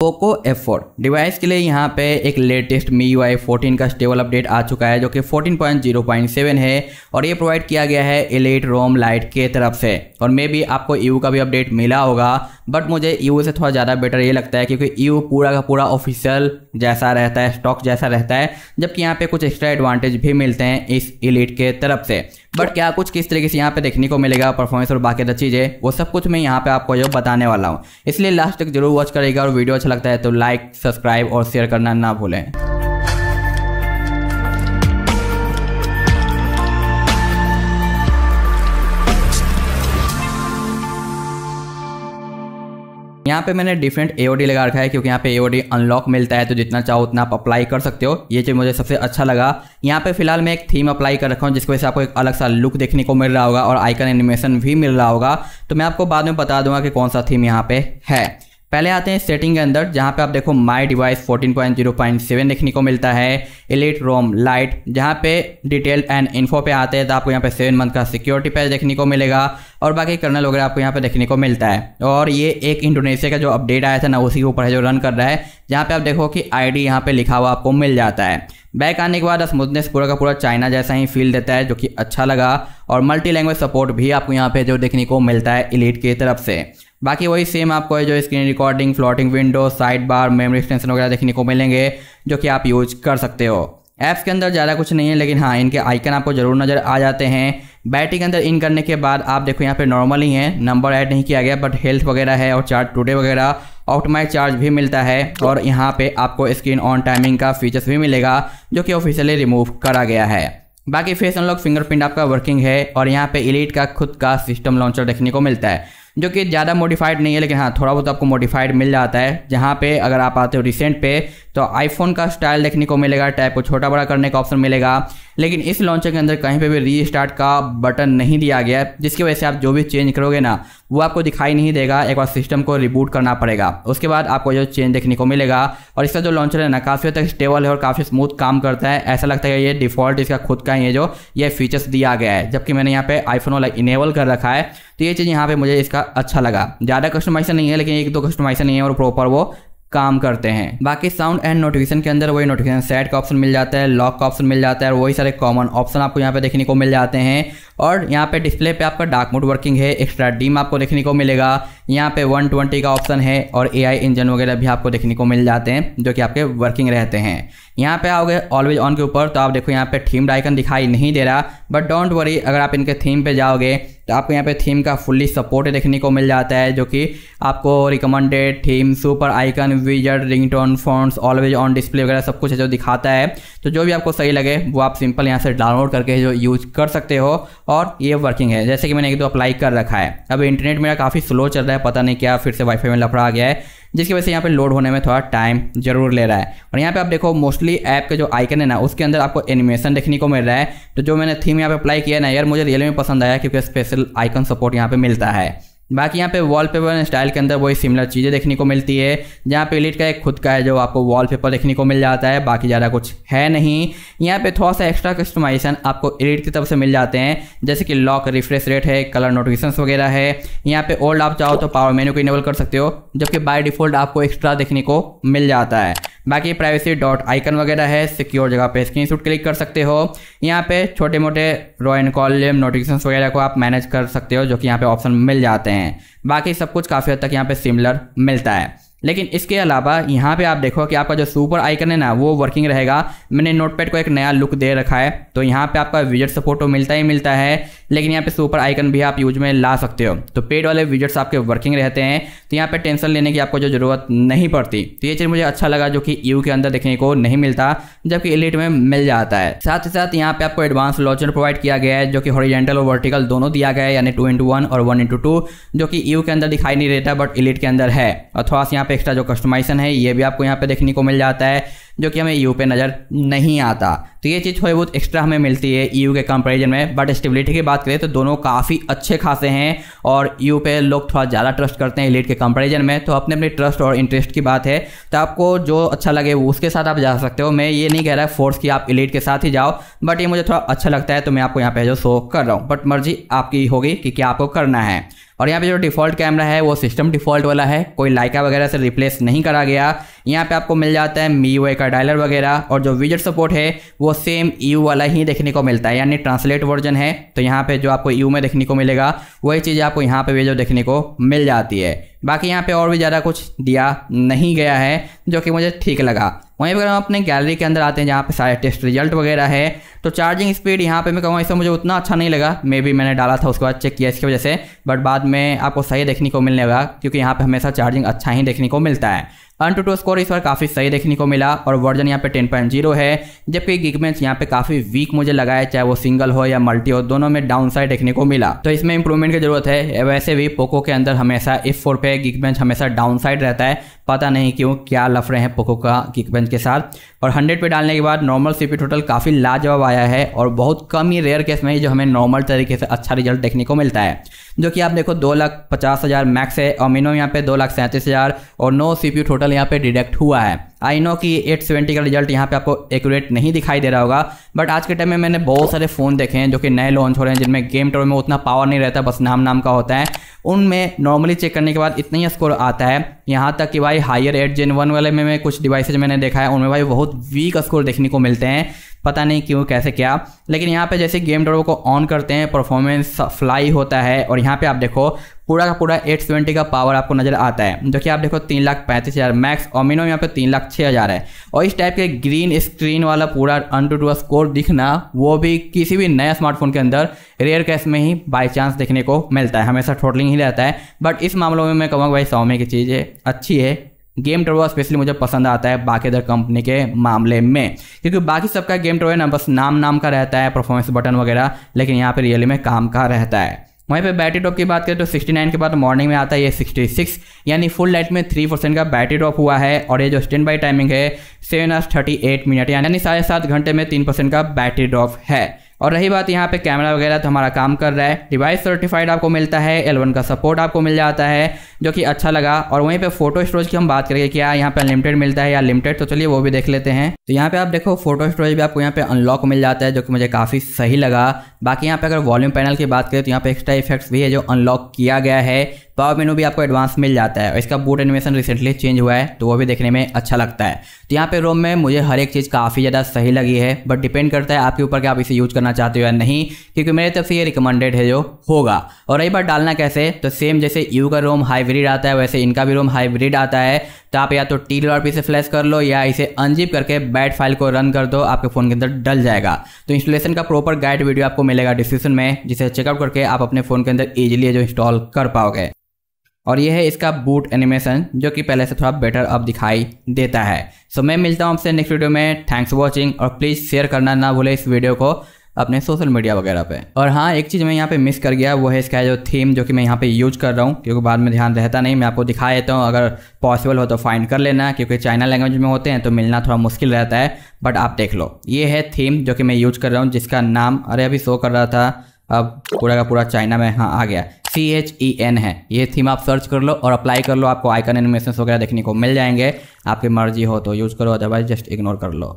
Poco F4 device के लिए यहाँ पे एक latest Mi U I fourteen का स्टेबल अपडेट आ चुका है जो कि 14.0.7 है और ये प्रोवाइड किया गया है एलेट रोम लाइट के तरफ से और मे भी आपको यू e का भी अपडेट मिला होगा बट मुझे यू e से थोड़ा ज़्यादा बेटर ये लगता है क्योंकि यू e पूरा का पूरा ऑफिशियल जैसा रहता है स्टॉक जैसा रहता है जबकि यहाँ पे कुछ एक्स्ट्रा एडवांटेज भी मिलते हैं इस एलेट के तरफ से बट क्या कुछ किस तरीके से यहाँ पे देखने को मिलेगा परफॉर्मेंस और बाकी चीज़ें वो सब कुछ मैं यहाँ पे आपको जो बताने वाला हूँ इसलिए लास्ट तक जरूर वॉच करेगा और वीडियो अच्छा लगता है तो लाइक सब्सक्राइब और शेयर करना ना भूलें यहाँ पे मैंने डिफरेंट एओडी लगा रखा है क्योंकि यहाँ पे एओडी अनलॉक मिलता है तो जितना चाहो उतना आप अप्लाई कर सकते हो ये चीज़ मुझे सबसे अच्छा लगा यहाँ पे फिलहाल मैं एक थीम अप्लाई कर रखा हूँ जिसकी वजह से आपको एक अलग सा लुक देखने को मिल रहा होगा और आइकन एनिमेशन भी मिल रहा होगा तो मैं आपको बाद में बता दूंगा कि कौन सा थीम यहाँ पे है पहले आते हैं सेटिंग के अंदर जहाँ पे आप देखो माई डिवाइस 14.0.7 देखने को मिलता है एलिट रोम लाइट जहाँ पे डिटेल एंड इन्फो पे आते हैं तो आपको यहाँ पे सेवन मंथ का सिक्योरिटी पैच देखने को मिलेगा और बाकी कर्नल वगैरह आपको यहाँ पे देखने को मिलता है और ये एक इंडोनेशिया का जो अपडेट आया था ना उसी के ऊपर है जो रन कर रहा है जहाँ पे आप देखो कि आई डी यहाँ पे लिखा हुआ आपको मिल जाता है बैक आने के बाद स्मूथनेस पूरा का पूरा चाइना जैसा ही फील देता है जो कि अच्छा लगा और मल्टी लैंग्वेज सपोर्ट भी आपको यहाँ पे जो देखने को मिलता है इलीट की तरफ से बाकी वही सेम आपको जो screen recording floating window side bar memory extension वगैरह देखने को मिलेंगे जो कि आप यूज कर सकते हो ऐप्स के अंदर ज़्यादा कुछ नहीं है लेकिन हाँ इनके आइकन आपको ज़रूर नज़र आ जाते हैं बैटरी के अंदर इन करने के बाद आप देखो यहाँ पे नॉर्मल ही है नंबर ऐड नहीं किया गया बट हेल्थ वगैरह है और चार्ज टूडे वगैरह ऑटोमाइज चार्ज भी मिलता है और यहाँ पे आपको स्क्रीन ऑन टाइमिंग का फीचर्स भी मिलेगा जो कि ऑफिशियली रिमूव करा गया है बाकी फेस अनलॉक फिंगरप्रिंट आपका वर्किंग है और यहाँ पे इलीट का खुद का सिस्टम लॉन्चर देखने को मिलता है जो कि ज़्यादा मॉडिफाइड नहीं है लेकिन हाँ थोड़ा बहुत आपको मॉडिफाइड मिल जाता है जहाँ पे अगर आप आते हो रिसेंट पे तो आईफोन का स्टाइल देखने को मिलेगा टैप को छोटा बड़ा करने का ऑप्शन मिलेगा लेकिन इस लॉन्चर के अंदर कहीं पर भी रीस्टार्ट का बटन नहीं दिया गया है जिसकी वजह से आप जो भी चेंज करोगे ना वो आपको दिखाई नहीं देगा एक बार सिस्टम को रिबूट करना पड़ेगा उसके बाद आपको जो चेंज देखने को मिलेगा और इसका जो लॉन्चर है ना काफ़ी तक स्टेबल है और काफ़ी स्मूथ काम करता है ऐसा लगता है ये डिफॉल्ट इसका खुद का ये जो ये फीचर्स दिया गया है जबकि मैंने यहाँ पे आईफोन वाला इनेबल कर रखा है तो ये चीज़ यहाँ पे मुझे इसका अच्छा लगा ज़्यादा कस्टमाइजेशन नहीं है लेकिन एक दो कस्टमाइजेशन नहीं है और प्रॉपर वो काम करते हैं बाकी साउंड एंड नोटिफिकेशन के अंदर वही नोटिफिकेशन सेट का ऑप्शन मिल जाता है लॉक का ऑप्शन मिल जाता है और वही सारे कॉमन ऑप्शन आपको यहाँ पे देखने को मिल जाते हैं और यहाँ पे डिस्प्ले पे आपका डार्क मोड वर्किंग है एक्स्ट्रा डीम आपको देखने को मिलेगा यहाँ पे 120 का ऑप्शन है और एआई इंजन वगैरह भी आपको देखने को मिल जाते हैं जो कि आपके वर्किंग रहते हैं यहाँ पे आओगे ऑलवेज ऑन के ऊपर तो आप देखो यहाँ पे थीम आइकन दिखाई नहीं दे रहा बट डोंट वरी अगर आप इनके थीम पे जाओगे तो आपको यहाँ पे थीम का फुल्ली सपोर्ट देखने को मिल जाता है जो कि आपको रिकमेंडेड थीम सुपर आइकन विजट ringtone fonts always on display वगैरह सब कुछ है जो दिखाता है तो जो भी आपको सही लगे वो आप सिंपल यहाँ से डाउनलोड करके जो यूज कर सकते हो और ये वर्किंग है जैसे कि मैंने एक दो अप्लाई कर रखा है अब इंटरनेट मेरा काफ़ी स्लो चल रहा है पता नहीं क्या फिर से वाईफाई में लफड़ा आ गया है जिसकी वजह से यहाँ पे लोड होने में थोड़ा टाइम जरूर ले रहा है और यहाँ पे आप देखो मोस्टली ऐप के जो आइकन है ना उसके अंदर आपको एनिमेशन देखने को मिल रहा है तो जो मैंने थीम यहाँ पे अप्लाई किया ना यार मुझे रियलमी पसंद आया क्योंकि स्पेशल आइकन सपोर्ट यहाँ पे मिलता है बाकी यहाँ पे वॉलपेपर एंड स्टाइल के अंदर वही सिमिलर चीज़ें देखने को मिलती है जहाँ पे एलिट का एक खुद का है जो आपको वॉलपेपर देखने को मिल जाता है बाकी ज़्यादा कुछ है नहीं यहाँ पे थोड़ा सा एक्स्ट्रा कस्टमाइजेशन आपको एलिट की तरफ से मिल जाते हैं जैसे कि लॉक रिफ्रेश रेट है कलर नोटिफिकेशन वगैरह है यहाँ पे ओल्ड आप चाहो तो पावर मेन्यू को इनेबल कर सकते हो जबकि बाई डिफॉल्ट आपको एक्स्ट्रा देखने को मिल जाता है बाकी प्राइवेसी डॉट आइकन वगैरह है सिक्योर जगह पे स्क्रीन शूट क्लिक कर सकते हो यहाँ पे छोटे मोटे रॉयन कॉल नोटिफिकेशन वगैरह को आप मैनेज कर सकते हो जो कि यहाँ पे ऑप्शन मिल जाते हैं हैं बाकी सब कुछ काफ़ी हद तक यहाँ पे सिमिलर मिलता है लेकिन इसके अलावा यहाँ पे आप देखो कि आपका जो सुपर आइकन है ना वो वर्किंग रहेगा मैंने नोटपैड को एक नया लुक दे रखा है तो यहाँ पे आपका विजट सपोर्ट तो मिलता ही मिलता है लेकिन यहाँ पे सुपर आइकन भी आप यूज में ला सकते हो तो पेड वाले विजट्स आपके वर्किंग रहते हैं तो यहाँ पे टेंशन लेने की आपको जो जरूरत नहीं पड़ती तो ये चीज़ मुझे अच्छा लगा जो कि यू के अंदर देखने को नहीं मिलता जबकि एलिट में मिल जाता है साथ ही साथ यहाँ पे आपको एडवांस लॉन्चर प्रोवाइड किया गया है जो कि हॉरिजेंटल और वर्टिकल दोनों दिया गया है यानी टू इंटू वन और वन इंटू टू जो कि यू के अंदर दिखाई नहीं देता बट एलिट के अंदर है और थोड़ा यहाँ यहाँ पे एक्स्ट्रा जो कस्टमाइजेशन है ये भी आपको यहाँ पे देखने को मिल जाता है जो कि हमें यू पे नज़र नहीं आता तो ये चीज़ थोड़ी बहुत एक्स्ट्रा हमें मिलती है यू e के कंपेरिजन में बट स्टेबिलिटी की बात करें तो दोनों काफ़ी अच्छे खासे हैं और यू e पे लोग थोड़ा ज़्यादा ट्रस्ट करते हैं एलिट के कंपेरिजन में तो अपने अपने ट्रस्ट और इंटरेस्ट की बात है तो आपको जो अच्छा लगे उसके साथ आप जा सकते हो मैं ये नहीं कह रहा फोर्स कि आप एलिट के साथ ही जाओ बट ये मुझे थोड़ा अच्छा लगता है तो मैं आपको यहाँ पे जो शो कर रहा हूँ बट मर्जी आपकी होगी कि क्या आपको करना है और यहाँ पे जो डिफॉल्ट कैमरा है वो सिस्टम डिफॉल्ट वाला है कोई लाइका वगैरह से रिप्लेस नहीं करा गया यहाँ पे आपको मिल जाता है मी का डायलर वगैरह और जो विजट सपोर्ट है वो सेम यू वाला ही देखने को मिलता है यानी ट्रांसलेट वर्जन है तो यहाँ पे जो आपको यू में देखने को मिलेगा वही चीज़ आपको यहाँ पे भी जो देखने को मिल जाती है बाकी यहाँ पे और भी ज़्यादा कुछ दिया नहीं गया है जो कि मुझे ठीक लगा वहीं पर हम अपने गैलरी के अंदर आते हैं जहाँ पे सारे टेस्ट रिजल्ट वगैरह है तो चार्जिंग स्पीड यहाँ पे मैं कहूँगा इससे मुझे उतना अच्छा नहीं लगा मे भी मैंने डाला था उसके बाद चेक किया इसकी वजह से बट बाद में आपको सही देखने को मिलने लगा क्योंकि यहाँ पर हमेशा चार्जिंग अच्छा ही देखने को मिलता है अन टू टू स्कोर इस बार काफ़ी सही देखने को मिला और वर्जन यहाँ पे जीरो है जबकि गिगमेंस यहाँ पे काफ़ी वीक मुझे लगा है चाहे वो सिंगल हो या मल्टी हो दोनों में डाउन साइड देखने को मिला तो इसमें इंप्रूवमेंट की जरूरत है वैसे भी पोको के अंदर हमेशा इफ फोर पे गिगमेंस हमेशा डाउन साइड रहता है पता नहीं क्यों क्या लफ रहे हैं पोको का किक बेंच के साथ और हंड्रेड पे डालने के बाद नॉर्मल सी पी टोटल काफ़ी लाजवाब आया है और बहुत कम ही रेयर केस में ही जो हमें नॉर्मल तरीके से अच्छा रिजल्ट देखने को मिलता है जो कि आप देखो दो लाख पचास हज़ार मैक्स है और मिनो यहाँ पे दो लाख सैंतीस हज़ार और नो सी पी टोटल यहाँ पे डिडक्ट हुआ है आई नो कि 870 का रिजल्ट यहाँ पे आपको एक्यूरेट नहीं दिखाई दे रहा होगा बट आज के टाइम में मैंने बहुत सारे फ़ोन देखे हैं जो कि नए लॉन्च हो रहे हैं जिनमें गेम टोर में उतना पावर नहीं रहता बस नाम नाम का होता है उनमें नॉर्मली चेक करने के बाद इतना ही स्कोर आता है यहाँ तक कि भाई हायर एट जेन वन वाले में, में कुछ डिवाइसेज मैंने देखा है उनमें भाई बहुत वीक स्कोर देखने को मिलते हैं पता नहीं क्यों कैसे क्या लेकिन यहाँ पे जैसे गेम डोर को ऑन करते हैं परफॉर्मेंस फ्लाई होता है और यहाँ पे आप देखो पूरा का पूरा 870 का पावर आपको नज़र आता है जो कि आप देखो तीन लाख पैंतीस हज़ार मैक्स और यहाँ पे तीन लाख छः हज़ार है और इस टाइप के ग्रीन स्क्रीन वाला पूरा अन टू टू स्कोर दिखना वो भी किसी भी नए स्मार्टफोन के अंदर रेयर कैश में ही बाई चांस देखने को मिलता है हमेशा टोटलिंग ही रहता है बट इस मामलों में मैं कहूँगा भाई सौमे की चीज़ें अच्छी है गेम ट्रोवर स्पेशली मुझे पसंद आता है बाकी अदर कंपनी के मामले में क्योंकि बाकी सबका गेम ट्रोवर ना बस नाम नाम का रहता है परफॉर्मेंस बटन वगैरह लेकिन यहाँ पर रियली में काम का रहता है वहीं पे बैटरी ड्रॉप की बात करें तो 69 के बाद मॉर्निंग में आता है ये 66 यानी फुल लाइट में 3 परसेंट का बैटरी ड्रॉप हुआ है और ये जो स्टैंड बाई टाइमिंग है seven hours thirty eight minute यानी साढ़े सात घंटे में तीन परसेंट का बैटरी ड्रॉप है और रही बात यहाँ पे कैमरा वगैरह तो हमारा काम कर रहा है डिवाइस सर्टिफाइड आपको मिलता है एल का सपोर्ट आपको मिल जाता है जो कि अच्छा लगा और वहीं पे फोटो स्टोरेज की हम बात करेंगे क्या यहाँ पे अनलिमिटेड मिलता है या लिमिटेड तो चलिए वो भी देख लेते हैं तो यहाँ पे आप देखो फोटो स्टोरेज भी आपको यहाँ पे अनलॉक मिल जाता है जो कि मुझे काफ़ी सही लगा बाकी यहाँ पे अगर वॉल्यूम पैनल की बात करें तो यहाँ पे एक्स्ट्रा इफेक्ट्स भी है जो अनलॉक किया गया है पावर मेनू भी आपको एडवांस मिल जाता है और इसका बूट एनिमेशन रिसेंटली चेंज हुआ है तो वो भी देखने में अच्छा लगता है तो यहाँ पे रोम में मुझे हर एक चीज़ काफ़ी ज़्यादा सही लगी है बट डिपेंड करता है आपके ऊपर कि आप इसे यूज़ करना करना चाहते हो या नहीं क्योंकि मेरे तरफ से ये रिकमेंडेड है जो होगा और रही बात डालना कैसे तो सेम जैसे यू का रोम हाइब्रिड आता है वैसे इनका भी रोम हाइब्रिड आता है तो आप या तो टी डॉट पी से फ्लैश कर लो या इसे अनजिप करके बैट फाइल को रन कर दो आपके फ़ोन के अंदर डल जाएगा तो इंस्टॉलेशन का प्रॉपर गाइड वीडियो आपको मिलेगा डिस्क्रिप्शन में जिसे चेकआउट करके आप अपने फ़ोन के अंदर ईजिली जो इंस्टॉल कर पाओगे और यह है इसका बूट एनिमेशन जो कि पहले से थोड़ा बेटर अब दिखाई देता है सो so, मैं मिलता हूँ आपसे नेक्स्ट वीडियो में थैंक्स फॉर वॉचिंग और प्लीज़ शेयर करना ना भूले इस वीडियो को अपने सोशल मीडिया वगैरह पे और हाँ एक चीज़ मैं यहाँ पे मिस कर गया वो है इसका जो थीम जो कि मैं यहाँ पे यूज कर रहा हूँ क्योंकि बाद में ध्यान रहता नहीं मैं आपको दिखा देता हूँ अगर पॉसिबल हो तो फाइंड कर लेना क्योंकि चाइना लैंग्वेज में होते हैं तो मिलना थोड़ा मुश्किल रहता है बट आप देख लो ये है थीम जो कि मैं यूज कर रहा हूँ जिसका नाम अरे अभी शो कर रहा था अब पूरा का पूरा चाइना में हाँ आ गया सी एच ई एन है ये थीम आप सर्च कर लो और अप्लाई कर लो आपको आइकन एनिमेशन वगैरह देखने को मिल जाएंगे आपकी मर्जी हो तो यूज़ करो अदरवाइज जस्ट इग्नोर कर लो